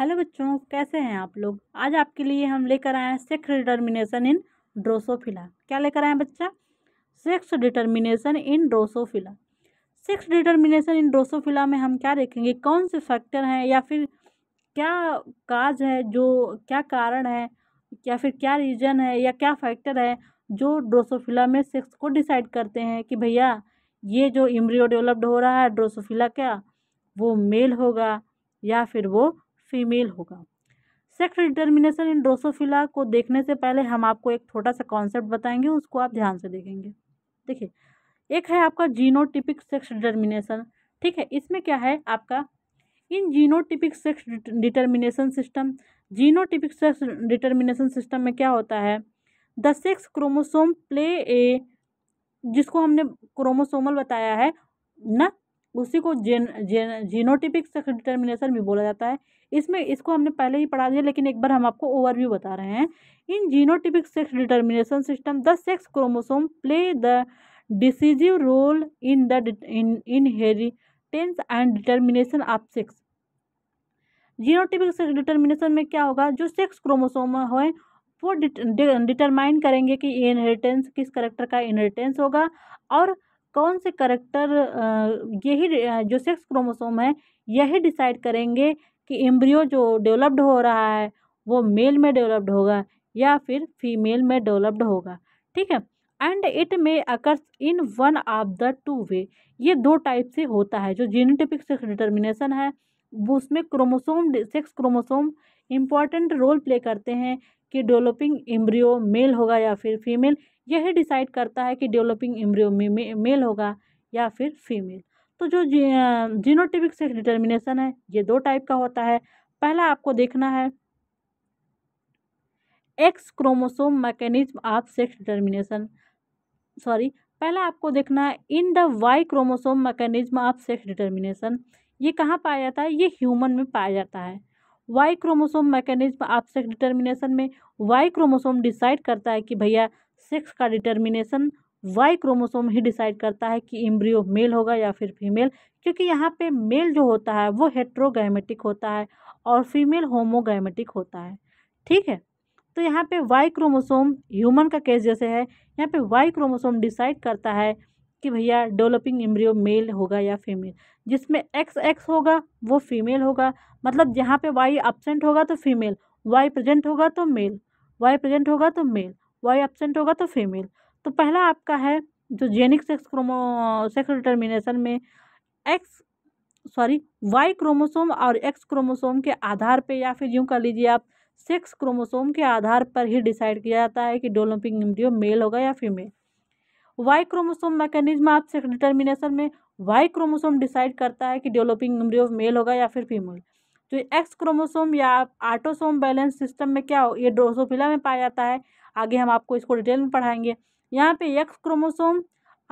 hello बच्चों कैसे हैं आप लोग आज आपके लिए हम लेकर आए हैं सेक्स डिटर्मिनेशन इन ड्रोसोफिला क्या लेकर आए हैं बच्चा sex determination in Drosophila sex determination in Drosophila में हम क्या देखेंगे कौन से फैक्टर हैं या फिर क्या काज है जो क्या कारण है या फिर क्या रीजन है या क्या फैक्टर है जो ड्रोसोफिला में सेक्स को डिसाइड करते हैं कि भैया ये जो इम्रियो डेवलप्ड हो रहा है ड्रोसोफिला क्या वो मेल होगा या फिर वो फीमेल होगा सेक्स डिटर्मिनेशन इन ड्रोसोफिला को देखने से पहले हम आपको एक छोटा सा कॉन्सेप्ट बताएंगे उसको आप ध्यान से देखेंगे देखिए एक है आपका जीनोटिपिक सेक्स डिटर्मिनेशन ठीक है इसमें क्या है आपका in genotypic sex determination system genotypic sex determination system में क्या होता है the sex chromosome play a जिसको हमने क्रोमोसोमल बताया है ना उसी को gen gen genotypic sex determination भी बोला जाता है इसमें इसको हमने पहले ही पढ़ा दिया लेकिन एक बार हम आपको ओवरव्यू बता रहे हैं in genotypic sex determination system the sex chromosome play the decisive role in the in inheritance and determination of sex genotypic sex determination में क्या होगा जो सेक्स क्रोमोसोम हो वो डिटरमाइन करेंगे कि इनहेरिटेंस किस करेक्टर का इनहेरिटेंस होगा और कौन से करेक्टर यही जो सेक्स क्रोमोसोम है यही डिसाइड करेंगे कि एम्ब्रियो जो डेवलप्ड हो रहा है वो मेल में डेवलप्ड होगा या फिर फीमेल में डेवलप्ड होगा ठीक है and it may occurs in one of the two way ये दो टाइप से होता है जो जीनोटिपिक सेक्स डिटर्मिनेशन है वो उसमें chromosome sex chromosome important role play करते हैं कि डेवलपिंग इम्ब्रियो मेल होगा या फिर फीमेल यह डिसाइड करता है कि डेवलपिंग इम्ब्रियो में मेल होगा या फिर फीमेल तो जो जीनोटिपिक सेक्स डिटर्मिनेशन है ये दो टाइप का होता है पहला आपको देखना है X chromosome mechanism of sex determination sorry पहला आपको देखना है in the Y chromosome mechanism of sex determination ये कहाँ पाया जाता है ये ह्यूमन में पाया जाता है वाई क्रोमोसोम मैकेनिज्म आप सेक्स डिटर्मिनेशन में वाई क्रोमोसोम डिसाइड करता है कि भैया सेक्स का डिटर्मिनेशन वाई क्रोमोसोम ही डिसाइड करता है कि इम्ब्रियो मेल होगा या फिर फीमेल क्योंकि यहाँ पे मेल जो होता है वो हेट्रोगैमेटिक होता है और फीमेल होमोगैमेटिक होता है ठीक है तो यहाँ पे वाई क्रोमोसोम ह्यूमन का केस जैसे है यहाँ पे वाई क्रोमोसोम डिसाइड करता है कि भैया डेवलपिंग एम्ब्रियो मेल होगा या फीमेल जिसमें एक्स एक्स होगा वो फीमेल होगा मतलब जहाँ पे वाई एबसेंट होगा तो फीमेल वाई प्रेजेंट होगा तो मेल वाई प्रेजेंट होगा तो मेल वाई एबसेंट होगा तो फीमेल तो पहला आपका है जो genic sex chromo sex determination में एक्स सॉरी वाई क्रोमोसोम और एक्स क्रोमोसोम के आधार पे या फिर यूँ कर लीजिए आप सेक्स क्रोमोसोम के आधार पर ही डिसाइड किया जाता है कि डेवलपिंग एम्ब्रियो मेल होगा या फीमेल वाई क्रोमोसोम मैकेनिज्म आप डिटर्मिनेशन में वाई क्रोमोसोम डिसाइड करता है कि डेवलपिंग एम्ब्रियो मेल होगा या फिर फीमेल तो एक्स क्रोमोसोम या आटोसोम बैलेंस सिस्टम में क्या हो ये ड्रोसोफिला में पाया जाता है आगे हम आपको इसको डिटेल में पढ़ाएंगे यहाँ पे X chromosome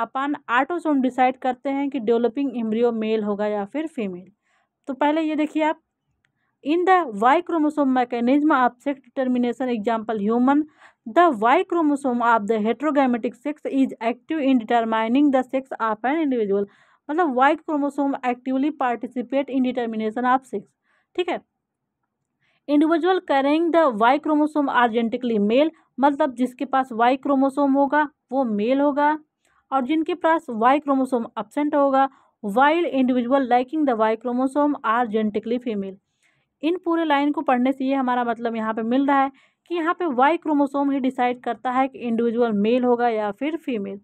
upon autosome decide करते हैं कि डेवलपिंग एम्ब्रियो मेल होगा या फिर फीमेल तो पहले ये देखिए आप in the Y chromosome mechanism of sex determination example human the Y chromosome of the heterogametic sex is active in determining the sex of an individual मतलब Y chromosome actively participate in determination of sex ठीक है individual carrying the Y chromosome are male मतलब जिसके पास Y chromosome होगा वो mail होगा और जिनके पास वाई क्रोमोसोम अब्सेंट होगा while individual lacking the Y chromosome are female इन पूरे लाइन को पढ़ने से ये हमारा मतलब यहाँ पे मिल रहा है कि यहाँ पे वाई क्रोमोसोम ही डिसाइड करता है कि इंडिविजुअल मेल होगा या फिर फीमेल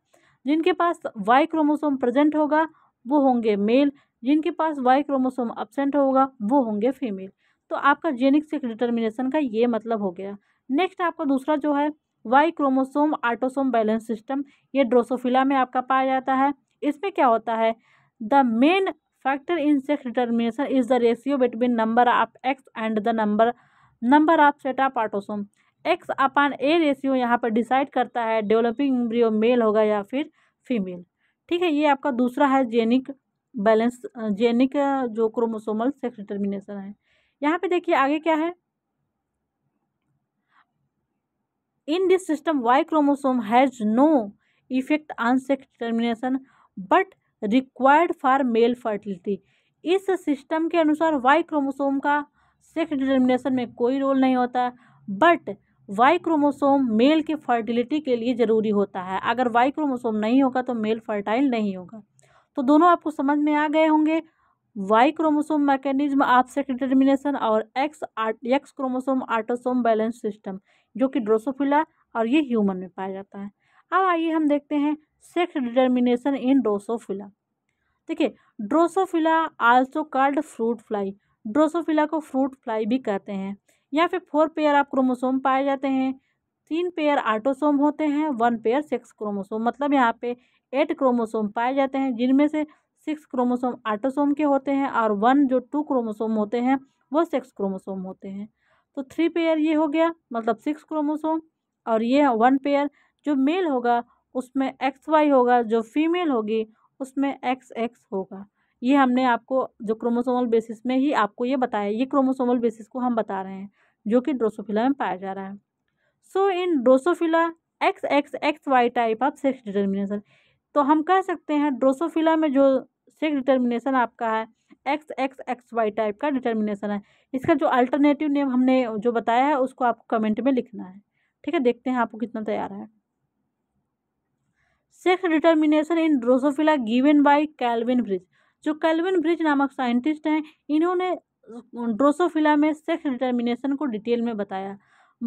जिनके पास वाई क्रोमोसोम प्रेजेंट होगा वो होंगे मेल जिनके पास वाई क्रोमोसोम अब्सेंट होगा वो होंगे फीमेल तो आपका जेनिक सेक्स डिटर्मिनेशन का ये मतलब हो गया नेक्स्ट आपका दूसरा जो है Y chromosome autosome balance system ये ड्रोसोफिला में आपका पाया जाता है इसमें क्या होता है the main factor in sex determination is the ratio between number of X and the number number of set of autosome x upon A ratio यहाँ पर डिसाइड करता है डेवलपिंग इम्ब्रियो मेल होगा या फिर फीमेल ठीक है ये आपका दूसरा है जेनिक बैलेंस जेनिक जो क्रोमोसोमल सेक्स डिटर्मिनेशन है यहाँ पे देखिए आगे क्या है in this system Y chromosome has no effect on sex determination but required for male fertility इस सिस्टम के अनुसार वाई क्रोमोसोम का सेक्स डिटर्मिनेशन में कोई रोल नहीं होता बट वाई क्रोमोसोम मेल के फर्टिलिटी के लिए ज़रूरी होता है अगर वाई क्रोमोसोम नहीं होगा तो मेल फर्टाइल नहीं होगा तो दोनों आपको समझ में आ गए होंगे वाई क्रोमोसोम मैकेनिज्म आप सेक्स डिटर्मिनेशन और X X chromosome autosome balance system जो कि ड्रोसोफिला और ये ह्यूमन में पाया जाता है अब आइए हम देखते हैं सेक्स डिटर्मिनेशन इन ड्रोसोफिला देखिए Drosophila also called fruit fly Drosophila को फ्रूट फ्लाई भी कहते हैं या फिर फोर पेयर आप क्रोमोसोम पाए जाते हैं तीन पेयर आटोसोम होते हैं वन पेयर सेक्स क्रोमोसोम मतलब यहाँ पे एट क्रोमोसोम पाए जाते हैं जिनमें से सिक्स क्रोमोसोम आटोसोम के होते हैं और वन जो टू क्रोमोसोम होते हैं वो सेक्स क्रोमोसोम होते हैं तो थ्री पेयर ये हो गया मतलब सिक्स क्रोमोसोम और ये वन पेयर जो मेल होगा उसमें एक्स वाई होगा जो फीमेल होगी उसमें एक्स एक्स होगा ये हमने आपको जो क्रोमोसोमल बेसिस में ही आपको ये बताया ये क्रोमोसोमल बेसिस को हम बता रहे हैं जो कि ड्रोसोफिला में पाया जा रहा है so in Drosophila X X X Y type of sex determination तो हम कह सकते हैं ड्रोसोफिला में जो सेक्स डिटर्मिनेशन आपका है X X X Y type का डिटर्मिनेशन है इसका जो अल्टरनेटिव नेम हमने जो बताया है उसको आपको कमेंट में लिखना है ठीक है देखते हैं आपको कितना तैयार है sex determination in Drosophila given by Calvin Bridge जो कैलविन ब्रिज नामक साइंटिस्ट हैं इन्होंने ड्रोसोफिला में सेक्स डिटर्मिनेशन को डिटेल में बताया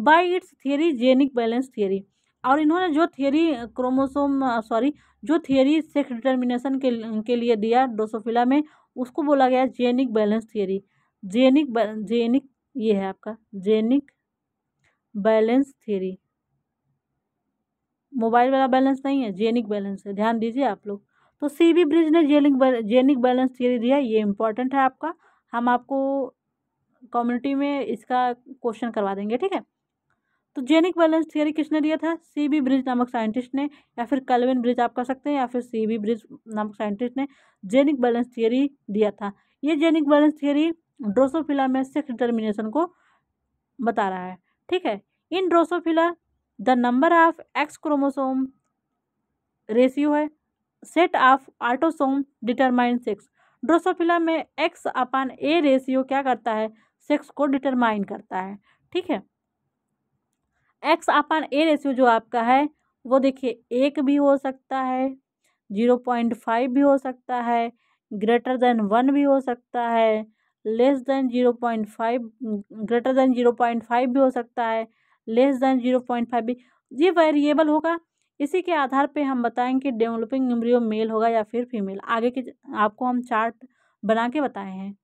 by its theory genic balance theory और इन्होंने जो थियोरी क्रोमोसोम सॉरी जो थियोरी सेक्स डिटर्मिनेशन के के लिए दिया ड्रोसोफिला में उसको बोला गया genic balance theory genic genic ये है आपका जेनिक बैलेंस थियोरी मोबाइल वाला बैलेंस नहीं है जेनिक बैलेंस है ध्यान दीजिए आप लोग तो सी बी ब्रिज ने जेलिंग जेनिक बैलेंस थियरी दिया ये इंपॉर्टेंट है आपका हम आपको कम्युनिटी में इसका क्वेश्चन करवा देंगे ठीक है तो जेनिक बैलेंस थियरी किसने दिया था सी बी ब्रिज नामक साइंटिस्ट ने या फिर कलविन ब्रिज आप कह सकते हैं या फिर सी बी ब्रिज नामक साइंटिस्ट ने जेनिक बैलेंस थियरी दिया था ये जेनिक बैलेंस थियरी ड्रोसोफिला में सेक्स डिटर्मिनेशन को बता रहा है ठीक है in Drosophila the number of X chromosome ratio है set of autosome determine sex Drosophila में एक्स अपान ए रेशियो क्या करता है सेक्स को डिटरमाइन करता है ठीक है एक्स अपान ए रेशियो जो आपका है वो देखिए एक भी हो सकता है जीरो पॉइंट फाइव भी हो सकता है ग्रेटर देन वन भी हो सकता है less than zero point five greater than zero point five भी हो सकता है less than zero point five भी ये वेरिएबल होगा इसी के आधार पे हम बताएं कि डेवलपिंग इम्रियो मेल होगा या फिर फीमेल आगे के आपको हम चार्ट बना के बताए हैं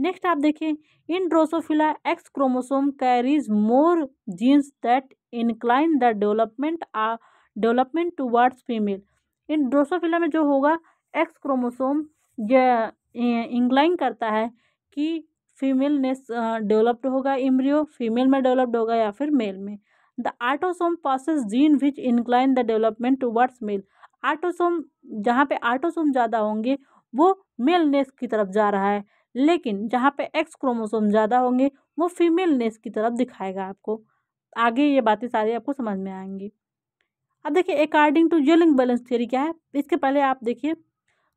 नेक्स्ट आप देखें in Drosophila X chromosome carries more genes that incline the development uh development to female in Drosophila में जो होगा एक्स क्रोमोसोम इंक्लाइन करता है कि फीमेल ने डेवलप्ड होगा इम्ब्रियो फीमेल में डेवलप्ड होगा या फिर मेल में the autosome possess gene which incline the development towards male autosome जहाँ पे आटोसोम ज़्यादा होंगे वो मेल नेस की तरफ जा रहा है लेकिन जहाँ पे एक्स क्रोमोसोम ज़्यादा होंगे वो फीमेल नेस की तरफ दिखाएगा आपको आगे ये बातें सारी आपको समझ में आएंगी अब देखिए according to genic balance theory क्या है इसके पहले आप देखिए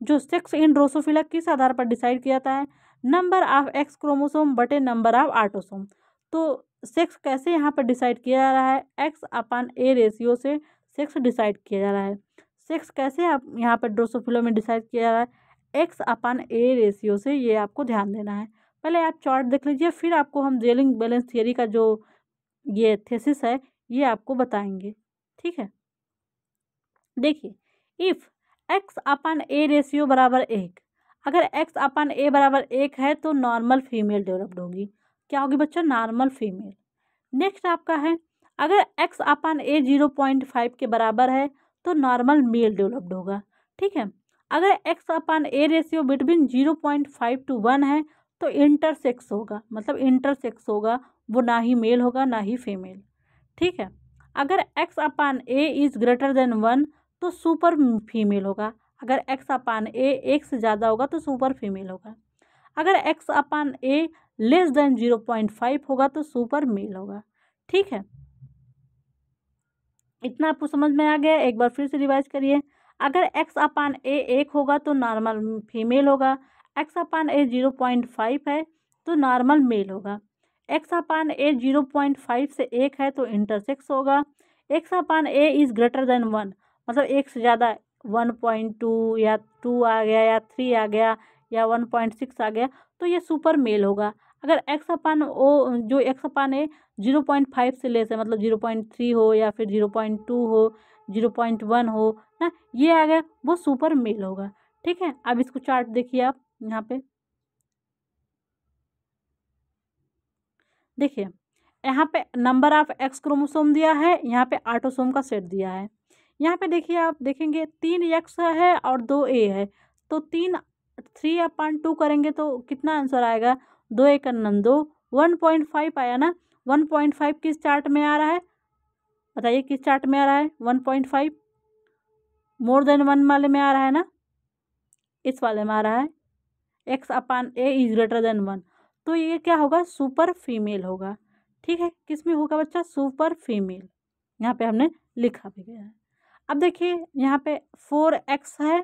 जो सेक्स इन ड्रोसोफिला किस आधार पर डिसाइड किया जाता है नंबर ऑफ एक्स क्रोमोसोम बटे नंबर ऑफ आटोसोम तो सेक्स कैसे यहाँ पर डिसाइड किया जा रहा है एक्स अपान ए रेशियो से सेक्स डिसाइड किया जा रहा है सेक्स कैसे आप यहाँ पर ड्रोसोफिलो में डिसाइड किया जा रहा है एक्स अपान ए रेशियो से ये आपको ध्यान देना है पहले आप चार्ट देख लीजिए फिर आपको हम जेलिंग बैलेंस थियरी का जो ये थेसिस है ये आपको बताएंगे ठीक है देखिए if X upon A ratio बराबर एक अगर एक्स अपान ए बराबर एक है तो नॉर्मल फीमेल डेवलप्ड होगी क्या होगी बच्चों नॉर्मल फीमेल नेक्स्ट आपका है अगर X upon A zero point five के बराबर है तो नॉर्मल मेल डेवलप्ड होगा ठीक है अगर X upon A ratio between zero point five to one है तो इंटरसेक्स होगा मतलब इंटरसेक्स होगा वो ना ही मेल होगा ना ही फीमेल ठीक है अगर X upon A is greater than one तो सुपर फीमेल होगा अगर एक्स अपान ए एक से ज़्यादा होगा तो सुपर फीमेल होगा अगर X upon A less than zero point five होगा तो सुपर मेल होगा ठीक है इतना आपको समझ में आ गया एक बार फिर से रिवाइज करिए अगर एक्स अपान ए एक होगा तो नॉर्मल फीमेल होगा X upon A zero point five है तो नॉर्मल मेल होगा X upon A zero point five से एक है तो इंटरसेक्स होगा X upon A is greater than one मतलब एक से ज़्यादा वन पॉइंट टू या टू आ गया या थ्री आ गया या वन पॉइंट सिक्स आ गया तो ये सुपर मेल होगा अगर एक्स अपान ओ जो एक्स अपान है जीरो पॉइंट फाइव से लेस है मतलब जीरो पॉइंट थ्री हो या फिर जीरो पॉइंट टू हो जीरो पॉइंट वन हो ना ये आ गया वो सुपर मेल होगा ठीक है अब इसको चार्ट देखिए आप यहाँ पे देखिए यहाँ पे नंबर ऑफ एक्स क्रोमोसोम दिया है यहाँ पे आटोसोम का सेट दिया है यहाँ पे देखिए आप देखेंगे तीन एक्स है और दो ए है तो तीन थ्री अपन टू करेंगे तो कितना आंसर आएगा दो एकन्नम दो वन पॉइंट फाइव आया ना वन पॉइंट फाइव किस चार्ट में आ रहा है बताइए किस चार्ट में आ रहा है one point five more than one वाले में आ रहा है ना इस वाले में आ रहा है X upon A is greater than one तो ये क्या होगा सुपर फीमेल होगा ठीक है किस में होगा बच्चा सुपर फीमेल यहाँ पे हमने लिखा भी गया है अब देखिए यहाँ पे फोर एक्स है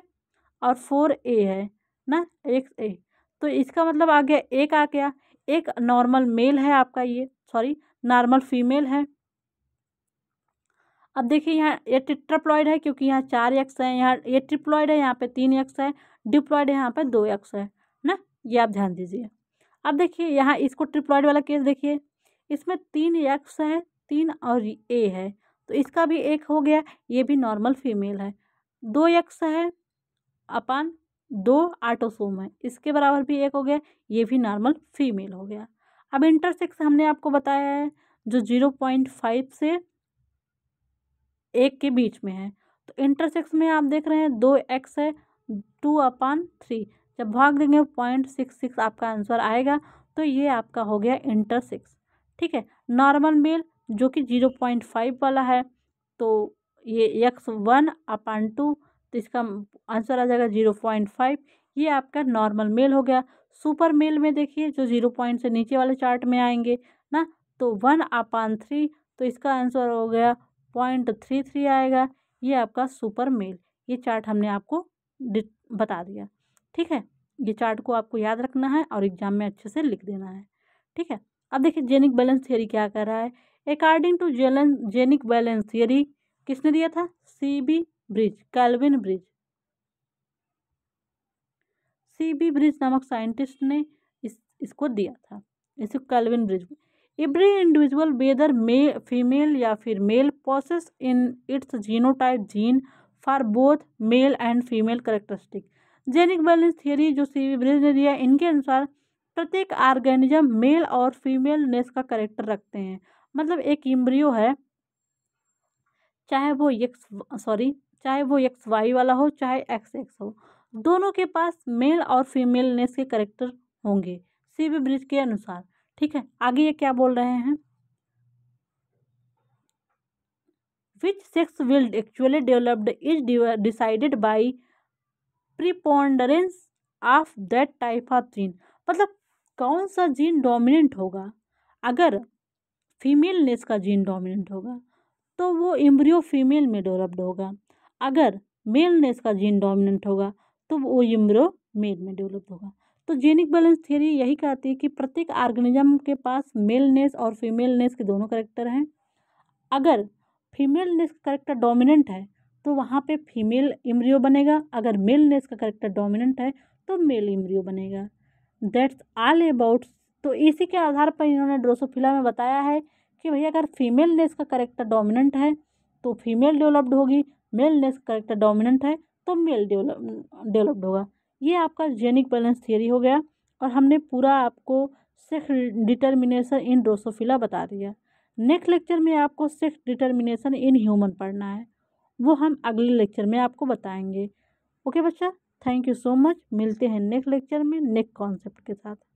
और फोर ए है ना एक्स ए तो इसका मतलब आ गया एक आ गया एक नॉर्मल मेल है आपका ये सॉरी नॉर्मल फीमेल है अब देखिए यहाँ ये ट्रिप्लॉयड है क्योंकि यहाँ चार यक्स है यहाँ ये ट्रिप्लॉयड है यहाँ पे तीन यक्स है डिप्लॉयड है यहाँ पे दो यक्स है ना ये आप ध्यान दीजिए अब देखिए यहाँ इसको ट्रिप्लॉयड वाला केस देखिए इसमें तीन यक्स है तीन और ए है तो इसका भी एक हो गया ये भी नॉर्मल फीमेल है दो यक्स है अपान दो आटोसोम है इसके बराबर भी एक हो गया ये भी नॉर्मल फीमेल हो गया अब इंटरसेक्स हमने आपको बताया है जो जीरो पॉइंट फाइव से एक के बीच में है तो इंटरसेक्स में आप देख रहे हैं दो एक्स है टू अपान थ्री जब भाग देंगे पॉइंट सिक्स सिक्स आपका आंसर आएगा तो ये आपका हो गया इंटरसेक्स ठीक है नॉर्मल मेल जो कि जीरो पॉइंट फाइव वाला है तो ये एक्स वन अपान टू तो इसका आंसर आ जाएगा जीरो पॉइंट फाइव ये आपका नॉर्मल मेल हो गया सुपर मेल में देखिए जो जीरो पॉइंट से नीचे वाले चार्ट में आएंगे ना तो वन अपान थ्री तो इसका आंसर हो गया पॉइंट थ्री थ्री आएगा ये आपका सुपर मेल ये चार्ट हमने आपको बता दिया ठीक है ये चार्ट को आपको याद रखना है और एग्जाम में अच्छे से लिख देना है ठीक है अब देखिए जेनिक बैलेंस थियरी क्या कर रहा है अकॉर्डिंग टू जेलन जेनिक बैलेंस थियरी किसने दिया था C B Bridge Calvin Bridge C B Bridge नामक साइंटिस्ट ने इस इसको दिया था इसे Calvin Bridge every individual whether may female या फिर male possess in its genotype gene for both male and female characteristic genic balance theory जो सी बी ब्रिज ने दिया इनके अनुसार प्रत्येक ऑर्गेनिज्म मेल और फीमेल नेस का करेक्टर रखते हैं मतलब एक इम्ब्रियो है चाहे वो यक्स सॉरी चाहे वो एक्स वाई वाला हो चाहे एक्स एक्स हो दोनों के पास मेल और फीमेलनेस के करेक्टर होंगे सीवी ब्रिज के अनुसार ठीक है आगे ये क्या बोल रहे हैं which sex will actually developed is decided by preponderance of that type of gene मतलब कौन सा जीन डोमिनेंट होगा अगर फीमेलनेस का जीन डोमिनेंट होगा तो वो इम्ब्रियो फीमेल में डेवलप्ड होगा अगर मेल ने इसका जीन डोमिनेंट होगा तो वो यूमरो मेल में डेवलप होगा तो जेनिक बैलेंस थ्योरी यही कहती है कि प्रत्येक ऑर्गेनिज्म के पास मेलनेस और फीमेलनेस के दोनों करेक्टर हैं अगर फीमेलनेस का करेक्टर डोमिनेंट है तो वहाँ पे फीमेल इम्रियो बनेगा अगर मेलनेस का करेक्टर डोमिनेंट है तो मेल इम्रियो बनेगा दैट्स ऑल अबाउट तो इसी के आधार पर इन्होंने ड्रोसोफिला में बताया है कि भैया अगर फीमेलनेस का करेक्टर डोमिनेंट है तो फीमेल डेवलप्ड होगी मेल नेस करेक्टर डोमिनेंट है तो मेल डेवलप डेवलप्ड होगा ये आपका जेनिक बैलेंस थियरी हो गया और हमने पूरा आपको सेक्स डिटर्मिनेशन इन ड्रोसोफिला बता दिया नेक्स्ट लेक्चर में आपको सेक्स डिटर्मिनेशन इन ह्यूमन पढ़ना है वो हम अगले लेक्चर में आपको बताएंगे ओके बच्चा थैंक यू सो मच मिलते हैं नेक्स्ट लेक्चर में नेक्स्ट कॉन्सेप्ट के साथ